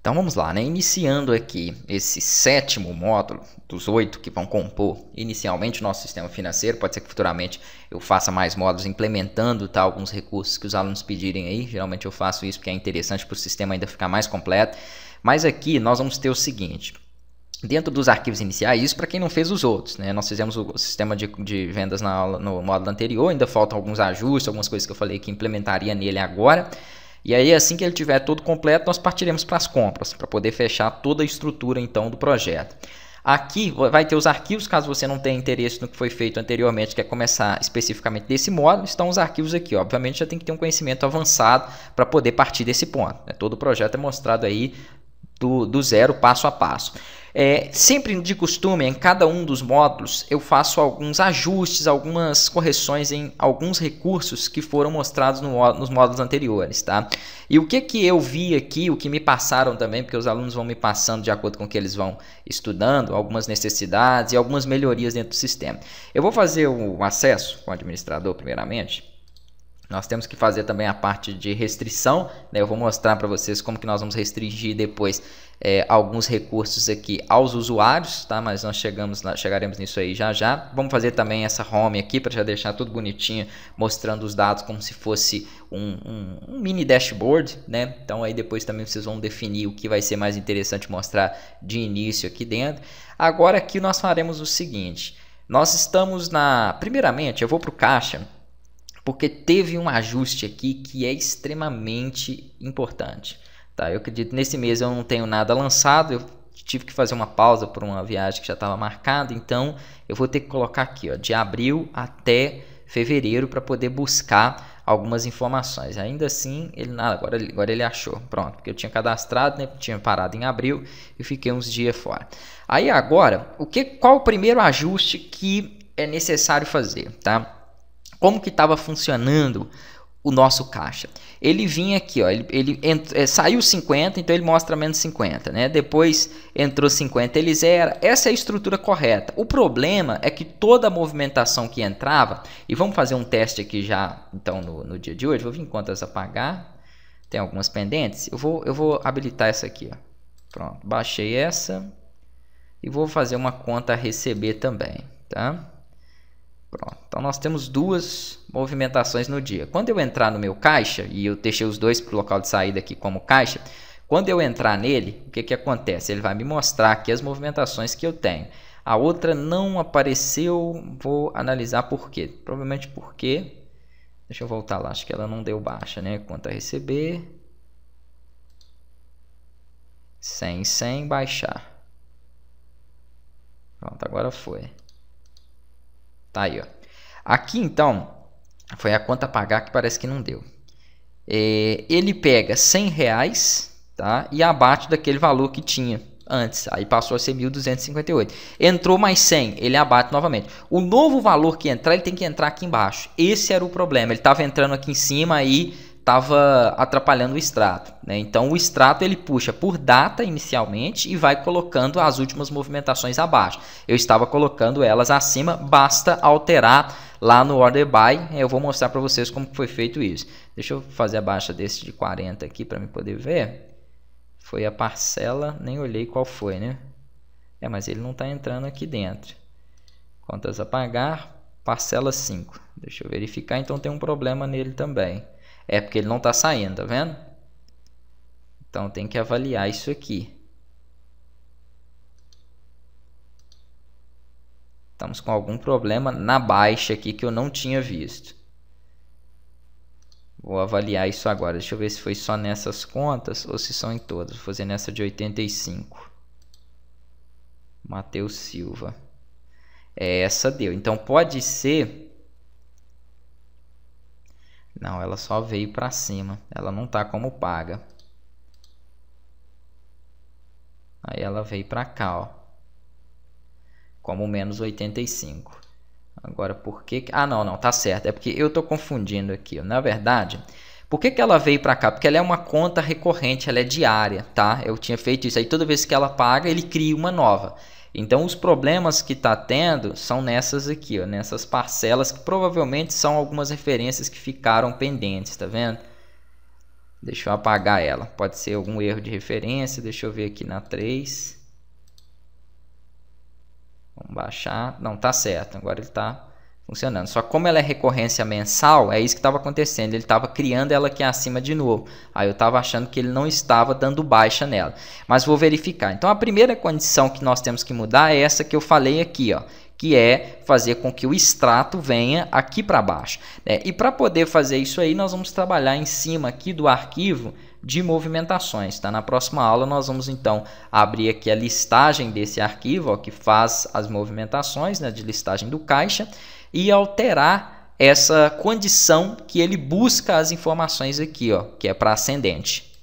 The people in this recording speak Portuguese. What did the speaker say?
Então vamos lá, né? iniciando aqui esse sétimo módulo dos oito que vão compor inicialmente o nosso sistema financeiro. Pode ser que futuramente eu faça mais módulos implementando tá, alguns recursos que os alunos pedirem aí. Geralmente eu faço isso porque é interessante para o sistema ainda ficar mais completo. Mas aqui nós vamos ter o seguinte: dentro dos arquivos iniciais, isso para quem não fez os outros. Né? Nós fizemos o sistema de, de vendas aula, no módulo anterior, ainda faltam alguns ajustes, algumas coisas que eu falei que implementaria nele agora. E aí, assim que ele tiver todo completo, nós partiremos para as compras, para poder fechar toda a estrutura então do projeto. Aqui vai ter os arquivos, caso você não tenha interesse no que foi feito anteriormente, quer começar especificamente desse modo. estão os arquivos aqui. Obviamente já tem que ter um conhecimento avançado para poder partir desse ponto. Né? Todo o projeto é mostrado aí do, do zero, passo a passo. É, sempre de costume, em cada um dos módulos, eu faço alguns ajustes, algumas correções em alguns recursos que foram mostrados no, nos módulos anteriores. Tá? E o que, que eu vi aqui, o que me passaram também, porque os alunos vão me passando de acordo com o que eles vão estudando, algumas necessidades e algumas melhorias dentro do sistema. Eu vou fazer o acesso com o administrador primeiramente. Nós temos que fazer também a parte de restrição, né? eu vou mostrar para vocês como que nós vamos restringir depois é, alguns recursos aqui aos usuários, tá? mas nós chegamos chegaremos nisso aí já já. Vamos fazer também essa home aqui para já deixar tudo bonitinho, mostrando os dados como se fosse um, um, um, mini dashboard, né? então aí depois também vocês vão definir o que vai ser mais interessante mostrar de início aqui dentro. Agora aqui nós faremos o seguinte, nós estamos na... primeiramente eu vou para o caixa, porque teve um ajuste aqui que é extremamente importante. Tá? Eu acredito nesse mês eu não tenho nada lançado, eu tive que fazer uma pausa por uma viagem que já estava marcada, então eu vou ter que colocar aqui, ó, de abril até fevereiro para poder buscar algumas informações. Ainda assim, ele nada, ah, agora, agora ele achou. Pronto, porque eu tinha cadastrado, né? Tinha parado em abril e fiquei uns dias fora. Aí agora, o que qual o primeiro ajuste que é necessário fazer, tá? Como que estava funcionando o nosso caixa? Ele vinha aqui, ó, ele, ele é, saiu 50, então ele mostra menos 50, né? Depois entrou 50, ele zera. Essa é a estrutura correta. O problema é que toda a movimentação que entrava, e vamos fazer um teste aqui já, então, no, no dia de hoje, vou vir em contas apagar, tem algumas pendentes, eu vou, eu vou habilitar essa aqui, ó. Pronto, baixei essa e vou fazer uma conta a receber também, tá? Pronto. Então nós temos duas movimentações no dia. Quando eu entrar no meu caixa, e eu deixei os dois para o local de saída aqui como caixa, quando eu entrar nele, o que, que acontece? Ele vai me mostrar aqui as movimentações que eu tenho. A outra não apareceu, vou analisar por quê. Provavelmente porque... Deixa eu voltar lá, acho que ela não deu baixa, né? Quanto a receber... 100, 100, baixar. Pronto, agora foi. Tá aí, ó. Aqui então foi a conta a pagar que parece que não deu. É, ele pega 100 reais tá? e abate daquele valor que tinha antes. Aí passou a ser 1.258. Entrou mais 100, ele abate novamente. O novo valor que entrar, ele tem que entrar aqui embaixo. Esse era o problema. Ele estava entrando aqui em cima e estava atrapalhando o extrato. Né? Então o extrato ele puxa por data inicialmente e vai colocando as últimas movimentações abaixo. Eu estava colocando elas acima, basta alterar lá no order by. Né? Eu vou mostrar para vocês como foi feito isso. Deixa eu fazer a baixa desse de 40 aqui para me poder ver. Foi a parcela, nem olhei qual foi, né? É, mas ele não está entrando aqui dentro. Contas a pagar, parcela 5. Deixa eu verificar, então tem um problema nele também. É porque ele não está saindo, tá vendo? Então tem que avaliar isso aqui. Estamos com algum problema na baixa aqui que eu não tinha visto. Vou avaliar isso agora. Deixa eu ver se foi só nessas contas ou se são em todas. Vou fazer nessa de 85. Matheus Silva. É, essa deu. Então pode ser não, ela só veio para cima. Ela não tá como paga. Aí ela veio para cá, ó. Como menos 85. Agora, por que... Ah, não, não, tá certo. É porque eu tô confundindo aqui. Na verdade, por que, que ela veio para cá? Porque ela é uma conta recorrente, ela é diária, tá? Eu tinha feito isso aí. Toda vez que ela paga, ele cria uma nova. Então, os problemas que está tendo são nessas aqui, ó, nessas parcelas, que provavelmente são algumas referências que ficaram pendentes, tá vendo? Deixa eu apagar ela. Pode ser algum erro de referência. Deixa eu ver aqui na 3. Vamos baixar. Não, tá certo. Agora ele está funcionando. Só como ela é recorrência mensal, é isso que estava acontecendo. Ele estava criando ela aqui acima de novo. Aí eu estava achando que ele não estava dando baixa nela. Mas vou verificar. Então a primeira condição que nós temos que mudar é essa que eu falei aqui, ó que é fazer com que o extrato venha aqui para baixo. Né? E para poder fazer isso aí, nós vamos trabalhar em cima aqui do arquivo de movimentações. Tá? Na próxima aula, nós vamos então abrir aqui a listagem desse arquivo ó, que faz as movimentações né, de listagem do caixa e alterar essa condição que ele busca as informações aqui, ó, que é para ascendente.